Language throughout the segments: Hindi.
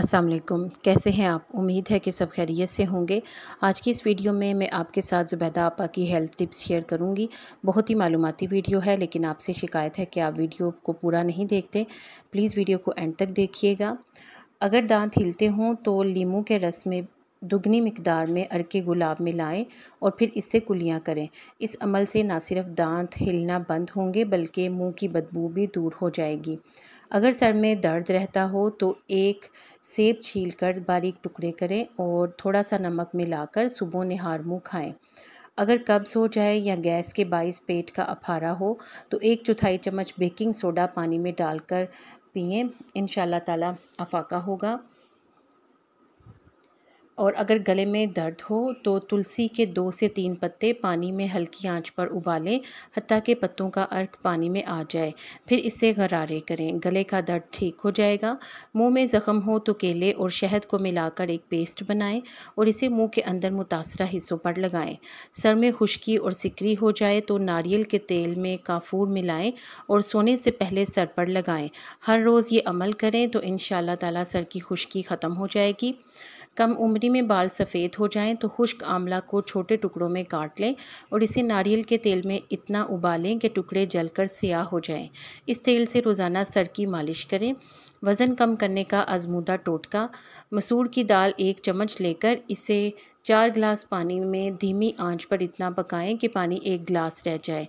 अस्सलाम कैसे हैं आप उम्मीद है कि सब खैरियत से होंगे आज की इस वीडियो में मैं आपके साथ ज़ुबैदा आपा की हेल्थ टिप्स शेयर करूंगी बहुत ही मालूमती वीडियो है लेकिन आपसे शिकायत है कि आप वीडियो को पूरा नहीं देखते प्लीज़ वीडियो को एंड तक देखिएगा अगर दांत हिलते हों तो लीमू के रस में दुगनी मकदार में अरके गुलाब मिलाएं और फिर इससे कुलियाँ करें इस अमल से ना सिर्फ दांत हिलना बंद होंगे बल्कि मुंह की बदबू भी दूर हो जाएगी अगर सर में दर्द रहता हो तो एक सेब छीलकर बारीक टुकड़े करें और थोड़ा सा नमक मिलाकर सुबह निहार मुँह खाएँ अगर कब्ज़ हो जाए या गैस के बाईस पेट का अफारा हो तो एक चौथाई चम्मच बेकिंग सोडा पानी में डालकर पिएँ इन ताला अफाका होगा और अगर गले में दर्द हो तो तुलसी के दो से तीन पत्ते पानी में हल्की आंच पर उबालें हती के पत्तों का अर्क पानी में आ जाए फिर इसे गरारे करें गले का दर्द ठीक हो जाएगा मुंह में ज़ख़म हो तो केले और शहद को मिलाकर एक पेस्ट बनाएं और इसे मुंह के अंदर मुतासर हिस्सों पर लगाएं सर में खुश्की और सिकरी हो जाए तो नारियल के तेल में काफूर मिलाएँ और सोने से पहले सर पर लगाएँ हर रोज़ ये अमल करें तो इन ताला सर की खुश्की ख़त्म हो जाएगी कम उम्री में बाल सफ़ेद हो जाएं तो खुश्क आंवला को छोटे टुकड़ों में काट लें और इसे नारियल के तेल में इतना उबालें कि टुकड़े जलकर सयाह हो जाएं। इस तेल से रोज़ाना सर की मालिश करें वज़न कम करने का आजमूदा टोटका मसूर की दाल एक चम्मच लेकर इसे चार गिलास पानी में धीमी आंच पर इतना पकाएं कि पानी एक गिलास रह जाए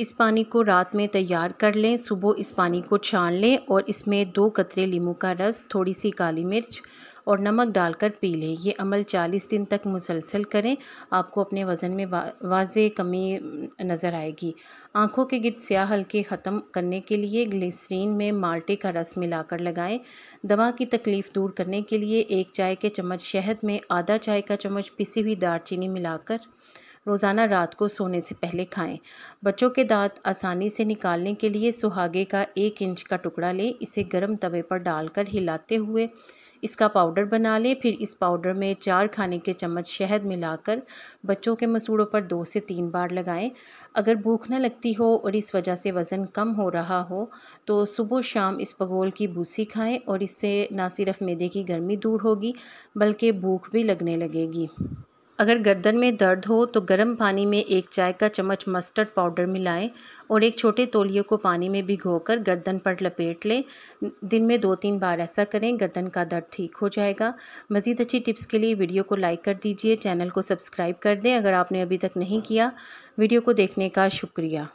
इस पानी को रात में तैयार कर लें सुबह इस पानी को छान लें और इसमें दो कतरे लीमू का रस थोड़ी सी काली मिर्च और नमक डालकर पी लें ये अमल 40 दिन तक मुसलसल करें आपको अपने वज़न में वा, वाज कमी नज़र आएगी आँखों के गिरद स्याह हल्के ख़त्म करने के लिए ग्लिसरीन में माल्टे का रस मिलाकर लगाएं दवा की तकलीफ़ दूर करने के लिए एक चाय के चम्मच शहद में आधा चाय का चम्मच पिसी हुई दार चीनी मिलाकर रोज़ाना रात को सोने से पहले खाएं बच्चों के दांत आसानी से निकालने के लिए सुहागे का एक इंच का टुकड़ा लें इसे गर्म तवे पर डालकर हिलाते हुए इसका पाउडर बना लें फिर इस पाउडर में चार खाने के चम्मच शहद मिलाकर बच्चों के मसूड़ों पर दो से तीन बार लगाएं अगर भूख न लगती हो और इस वजह से वज़न कम हो रहा हो तो सुबह शाम इस पगोल की भूसी खाएं और इससे ना सिर्फ मैदे की गर्मी दूर होगी बल्कि भूख भी लगने लगेगी अगर गर्दन में दर्द हो तो गर्म पानी में एक चाय का चम्मच मस्टर्ड पाउडर मिलाएं और एक छोटे तोलिए को पानी में भिगोकर गर्दन पर लपेट लें दिन में दो तीन बार ऐसा करें गर्दन का दर्द ठीक हो जाएगा मज़ीद अच्छी टिप्स के लिए वीडियो को लाइक कर दीजिए चैनल को सब्सक्राइब कर दें अगर आपने अभी तक नहीं किया वीडियो को देखने का शुक्रिया